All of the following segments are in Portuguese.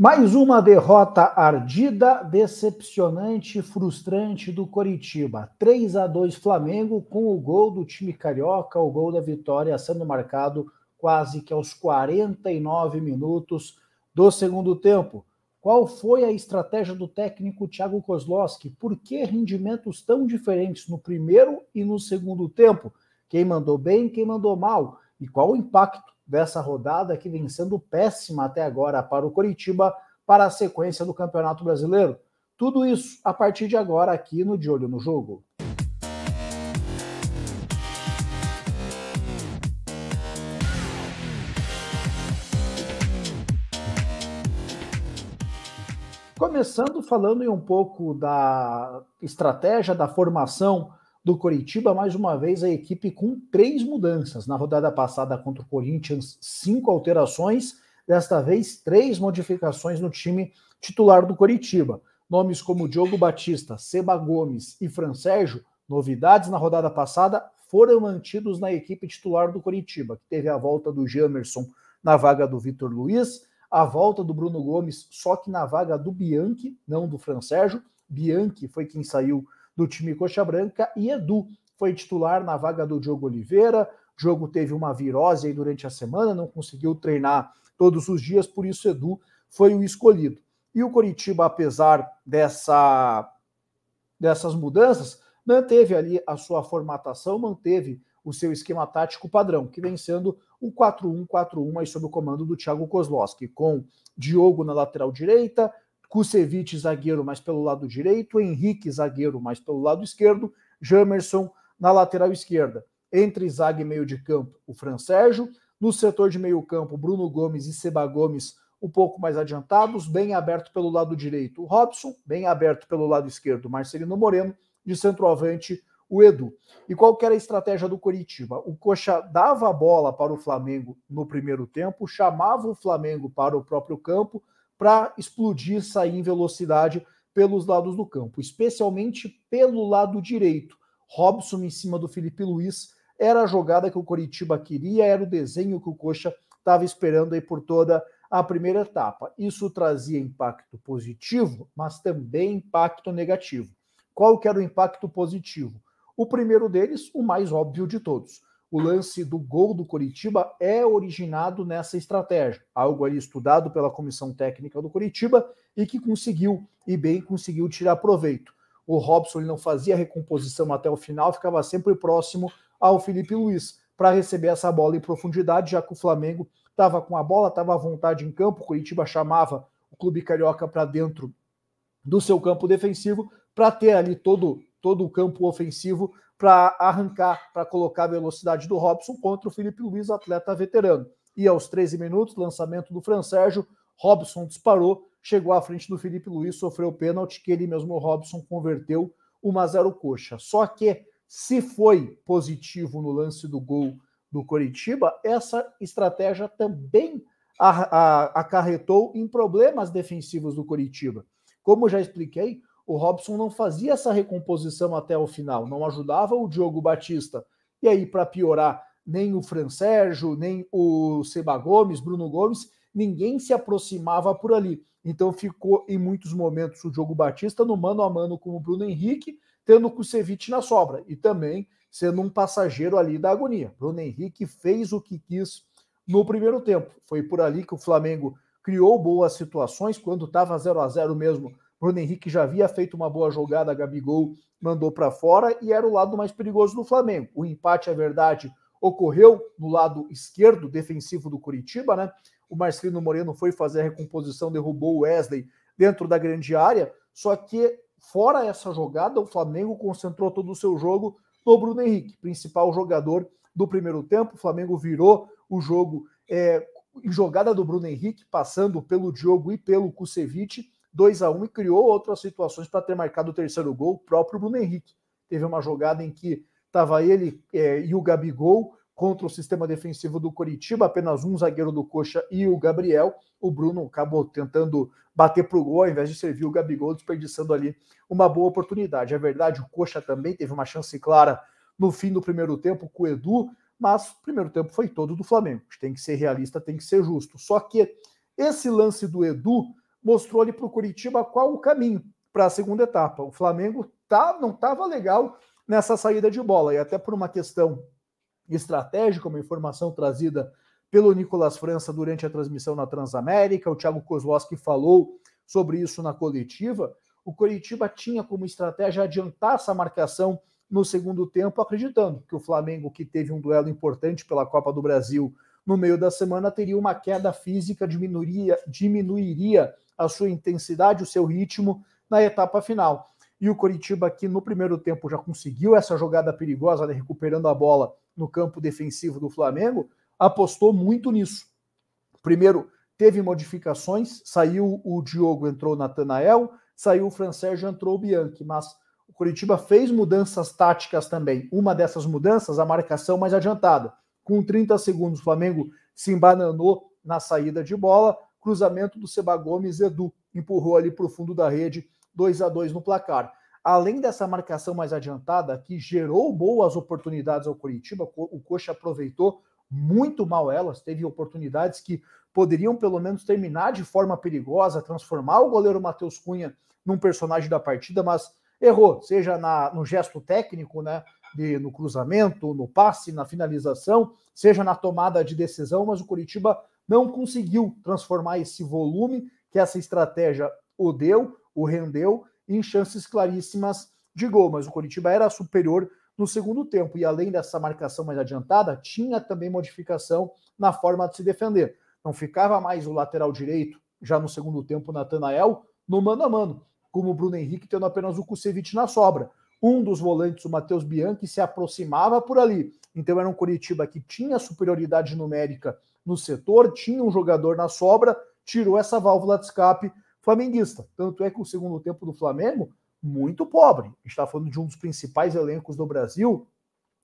Mais uma derrota ardida, decepcionante, frustrante do Coritiba. 3 a 2 Flamengo com o gol do time carioca, o gol da vitória sendo marcado quase que aos 49 minutos do segundo tempo. Qual foi a estratégia do técnico Thiago Kozlowski? Por que rendimentos tão diferentes no primeiro e no segundo tempo? Quem mandou bem, quem mandou mal? E qual o impacto dessa rodada, que vem sendo péssima até agora para o Coritiba, para a sequência do Campeonato Brasileiro. Tudo isso a partir de agora aqui no De Olho no Jogo. Começando falando um pouco da estratégia da formação do Coritiba, mais uma vez a equipe com três mudanças. Na rodada passada contra o Corinthians, cinco alterações, desta vez três modificações no time titular do Coritiba. Nomes como Diogo Batista, Seba Gomes e Fran Sérgio, novidades na rodada passada, foram mantidos na equipe titular do Coritiba, que teve a volta do Jamerson na vaga do Vitor Luiz, a volta do Bruno Gomes, só que na vaga do Bianchi, não do Fran Sérgio. Bianchi foi quem saiu do time Coxa Branca, e Edu foi titular na vaga do Diogo Oliveira. O Diogo teve uma virose aí durante a semana, não conseguiu treinar todos os dias, por isso Edu foi o escolhido. E o Coritiba, apesar dessa, dessas mudanças, manteve ali a sua formatação, manteve o seu esquema tático padrão, que vem sendo o 4-1-4-1 aí sob o comando do Thiago Kozlowski, com Diogo na lateral direita, Kusevich, zagueiro, mais pelo lado direito, Henrique, zagueiro, mais pelo lado esquerdo, Jamerson na lateral esquerda. Entre zague e meio de campo, o Fran Sérgio. No setor de meio campo, Bruno Gomes e Seba Gomes um pouco mais adiantados, bem aberto pelo lado direito o Robson, bem aberto pelo lado esquerdo Marcelino Moreno, de centroavante o Edu. E qual que era a estratégia do Coritiba? O Coxa dava a bola para o Flamengo no primeiro tempo, chamava o Flamengo para o próprio campo, para explodir, sair em velocidade pelos lados do campo, especialmente pelo lado direito. Robson em cima do Felipe Luiz era a jogada que o Coritiba queria, era o desenho que o Coxa estava esperando aí por toda a primeira etapa. Isso trazia impacto positivo, mas também impacto negativo. Qual que era o impacto positivo? O primeiro deles, o mais óbvio de todos o lance do gol do Coritiba é originado nessa estratégia, algo ali estudado pela comissão técnica do Coritiba e que conseguiu, e bem conseguiu tirar proveito. O Robson não fazia recomposição até o final, ficava sempre próximo ao Felipe Luiz para receber essa bola em profundidade, já que o Flamengo estava com a bola, estava à vontade em campo, o Coritiba chamava o clube carioca para dentro do seu campo defensivo para ter ali todo todo o campo ofensivo para arrancar, para colocar a velocidade do Robson contra o Felipe Luiz, atleta veterano. E aos 13 minutos, lançamento do Fran Sérgio, Robson disparou, chegou à frente do Felipe Luiz, sofreu o pênalti que ele mesmo, Robson, converteu 1 a 0 coxa. Só que se foi positivo no lance do gol do Coritiba, essa estratégia também a, a, acarretou em problemas defensivos do Coritiba. Como já expliquei, o Robson não fazia essa recomposição até o final, não ajudava o Diogo Batista. E aí, para piorar, nem o Fran Sérgio, nem o Seba Gomes, Bruno Gomes, ninguém se aproximava por ali. Então ficou em muitos momentos o Diogo Batista no mano a mano com o Bruno Henrique, tendo o Kusevich na sobra e também sendo um passageiro ali da agonia. Bruno Henrique fez o que quis no primeiro tempo. Foi por ali que o Flamengo criou boas situações quando estava 0 a 0 mesmo Bruno Henrique já havia feito uma boa jogada, Gabigol mandou para fora e era o lado mais perigoso do Flamengo. O empate, é verdade, ocorreu no lado esquerdo defensivo do Curitiba, né? O Marcelino Moreno foi fazer a recomposição, derrubou o Wesley dentro da grande área, só que fora essa jogada, o Flamengo concentrou todo o seu jogo no Bruno Henrique, principal jogador do primeiro tempo. O Flamengo virou o jogo é, em jogada do Bruno Henrique, passando pelo Diogo e pelo Kusevich 2 a 1 e criou outras situações para ter marcado o terceiro gol, o próprio Bruno Henrique. Teve uma jogada em que estava ele é, e o Gabigol contra o sistema defensivo do Coritiba, apenas um zagueiro do Coxa e o Gabriel. O Bruno acabou tentando bater para o gol, ao invés de servir o Gabigol, desperdiçando ali uma boa oportunidade. É verdade, o Coxa também teve uma chance clara no fim do primeiro tempo com o Edu, mas o primeiro tempo foi todo do Flamengo. Tem que ser realista, tem que ser justo. Só que esse lance do Edu mostrou ali para o Curitiba qual o caminho para a segunda etapa. O Flamengo tá, não estava legal nessa saída de bola, e até por uma questão estratégica, uma informação trazida pelo Nicolas França durante a transmissão na Transamérica, o Thiago Kozlowski falou sobre isso na coletiva. O Curitiba tinha como estratégia adiantar essa marcação no segundo tempo, acreditando que o Flamengo, que teve um duelo importante pela Copa do Brasil no meio da semana teria uma queda física, diminuiria, diminuiria a sua intensidade, o seu ritmo na etapa final. E o Coritiba, que no primeiro tempo já conseguiu essa jogada perigosa, né, recuperando a bola no campo defensivo do Flamengo, apostou muito nisso. Primeiro, teve modificações, saiu o Diogo, entrou o Natanael, saiu o francês entrou o Bianchi, mas o coritiba fez mudanças táticas também. Uma dessas mudanças, a marcação mais adiantada. Com 30 segundos, o Flamengo se embananou na saída de bola. Cruzamento do Seba Gomes, Edu empurrou ali para o fundo da rede, 2 a 2 no placar. Além dessa marcação mais adiantada, que gerou boas oportunidades ao Curitiba, o Coxa aproveitou muito mal elas, teve oportunidades que poderiam pelo menos terminar de forma perigosa, transformar o goleiro Matheus Cunha num personagem da partida, mas errou, seja na, no gesto técnico, né, de, no cruzamento, no passe, na finalização, seja na tomada de decisão, mas o Curitiba não conseguiu transformar esse volume que essa estratégia o deu, o rendeu, em chances claríssimas de gol. Mas o Curitiba era superior no segundo tempo e além dessa marcação mais adiantada, tinha também modificação na forma de se defender. Não ficava mais o lateral direito, já no segundo tempo, Natanael, no mano a mano, como o Bruno Henrique tendo apenas o Kusevich na sobra um dos volantes, o Matheus Bianchi, se aproximava por ali. Então era um Curitiba que tinha superioridade numérica no setor, tinha um jogador na sobra, tirou essa válvula de escape flamenguista. Tanto é que o segundo tempo do Flamengo, muito pobre. está falando de um dos principais elencos do Brasil.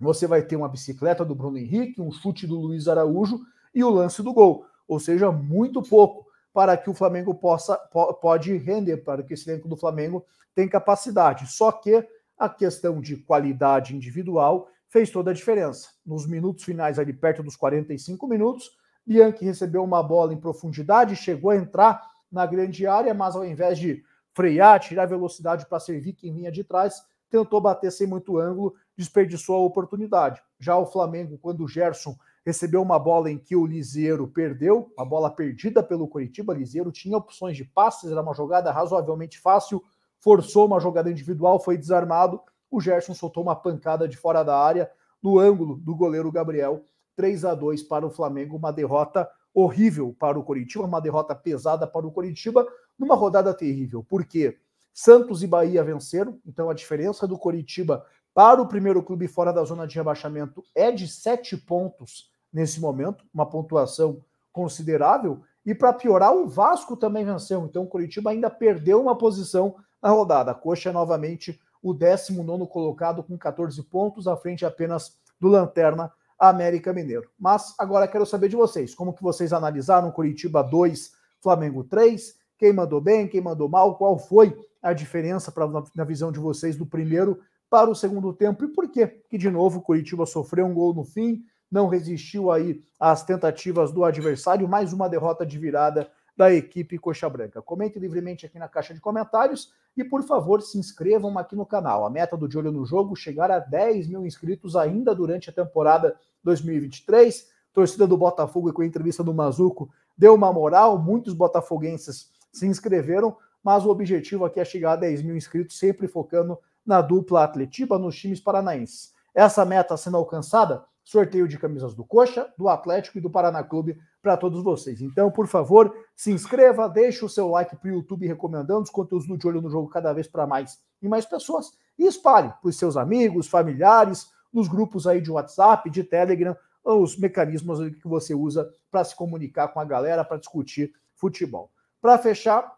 Você vai ter uma bicicleta do Bruno Henrique, um chute do Luiz Araújo e o lance do gol. Ou seja, muito pouco para que o Flamengo possa pode render, para que esse elenco do Flamengo tenha capacidade. Só que a questão de qualidade individual fez toda a diferença. Nos minutos finais, ali perto dos 45 minutos, Bianchi recebeu uma bola em profundidade, chegou a entrar na grande área, mas ao invés de frear, tirar velocidade para servir quem vinha de trás, tentou bater sem muito ângulo, desperdiçou a oportunidade. Já o Flamengo, quando o Gerson recebeu uma bola em que o Liseiro perdeu, a bola perdida pelo Coritiba, Liseiro tinha opções de passes, era uma jogada razoavelmente fácil, forçou uma jogada individual, foi desarmado. O Gerson soltou uma pancada de fora da área no ângulo do goleiro Gabriel. 3 a 2 para o Flamengo, uma derrota horrível para o Coritiba, uma derrota pesada para o Coritiba, numa rodada terrível. Porque Santos e Bahia venceram, então a diferença do Coritiba para o primeiro clube fora da zona de rebaixamento é de 7 pontos nesse momento, uma pontuação considerável. E para piorar, o Vasco também venceu. Então o Coritiba ainda perdeu uma posição na rodada. A Coxa é novamente o 19 colocado com 14 pontos, à frente apenas do Lanterna América Mineiro. Mas agora quero saber de vocês, como que vocês analisaram Curitiba 2, Flamengo 3? Quem mandou bem, quem mandou mal, qual foi a diferença pra, na visão de vocês do primeiro para o segundo tempo e por quê? que de novo Curitiba sofreu um gol no fim, não resistiu aí às tentativas do adversário, mais uma derrota de virada da equipe Coxa Branca. Comente livremente aqui na caixa de comentários e, por favor, se inscrevam aqui no canal. A meta do De Olho no Jogo chegar a 10 mil inscritos ainda durante a temporada 2023. Torcida do Botafogo com a entrevista do Mazuco deu uma moral, muitos botafoguenses se inscreveram, mas o objetivo aqui é chegar a 10 mil inscritos, sempre focando na dupla Atletiba, nos times paranaenses. Essa meta sendo alcançada, sorteio de camisas do Coxa, do Atlético e do Paraná Clube para todos vocês. Então, por favor, se inscreva, deixe o seu like para o YouTube recomendando os conteúdos do De Olho no Jogo cada vez para mais e mais pessoas. E espalhe para os seus amigos, familiares, nos grupos aí de WhatsApp, de Telegram, os mecanismos que você usa para se comunicar com a galera, para discutir futebol. Para fechar,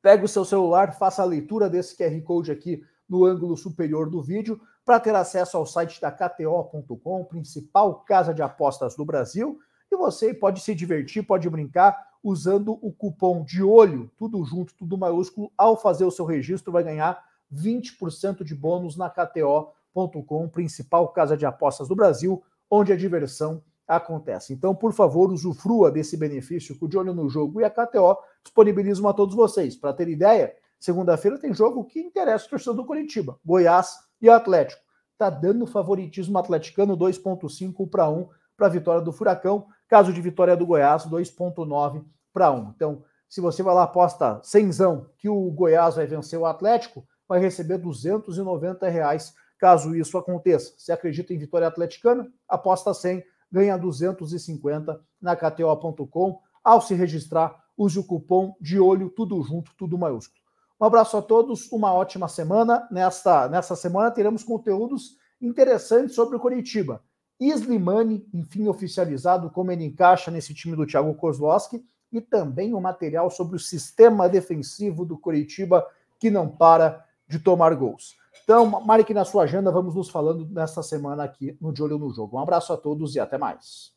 pegue o seu celular, faça a leitura desse QR Code aqui no ângulo superior do vídeo para ter acesso ao site da KTO.com, principal casa de apostas do Brasil e você pode se divertir, pode brincar usando o cupom de olho, tudo junto, tudo maiúsculo, ao fazer o seu registro vai ganhar 20% de bônus na KTO.com, principal casa de apostas do Brasil, onde a diversão acontece. Então, por favor, usufrua desse benefício com o De Olho no Jogo e a KTO disponibilizam a todos vocês. Para ter ideia, segunda-feira tem jogo que interessa o torcedor do Curitiba, Goiás e Atlético. Tá dando favoritismo atleticano 2.5 para 1 para a vitória do Furacão. Caso de vitória do Goiás, 2,9 para 1. Então, se você vai lá aposta cenzão que o Goiás vai vencer o Atlético, vai receber 290 reais caso isso aconteça. Se acredita em vitória atleticana, aposta 100, ganha 250 na KTO.com. Ao se registrar, use o cupom de olho, tudo junto, tudo maiúsculo. Um abraço a todos, uma ótima semana. Nesta, nessa semana teremos conteúdos interessantes sobre o Curitiba. Slimani, enfim, oficializado como ele encaixa nesse time do Thiago Kozlowski, e também o um material sobre o sistema defensivo do Curitiba, que não para de tomar gols. Então, marque na sua agenda, vamos nos falando nesta semana aqui no De Olho no Jogo. Um abraço a todos e até mais.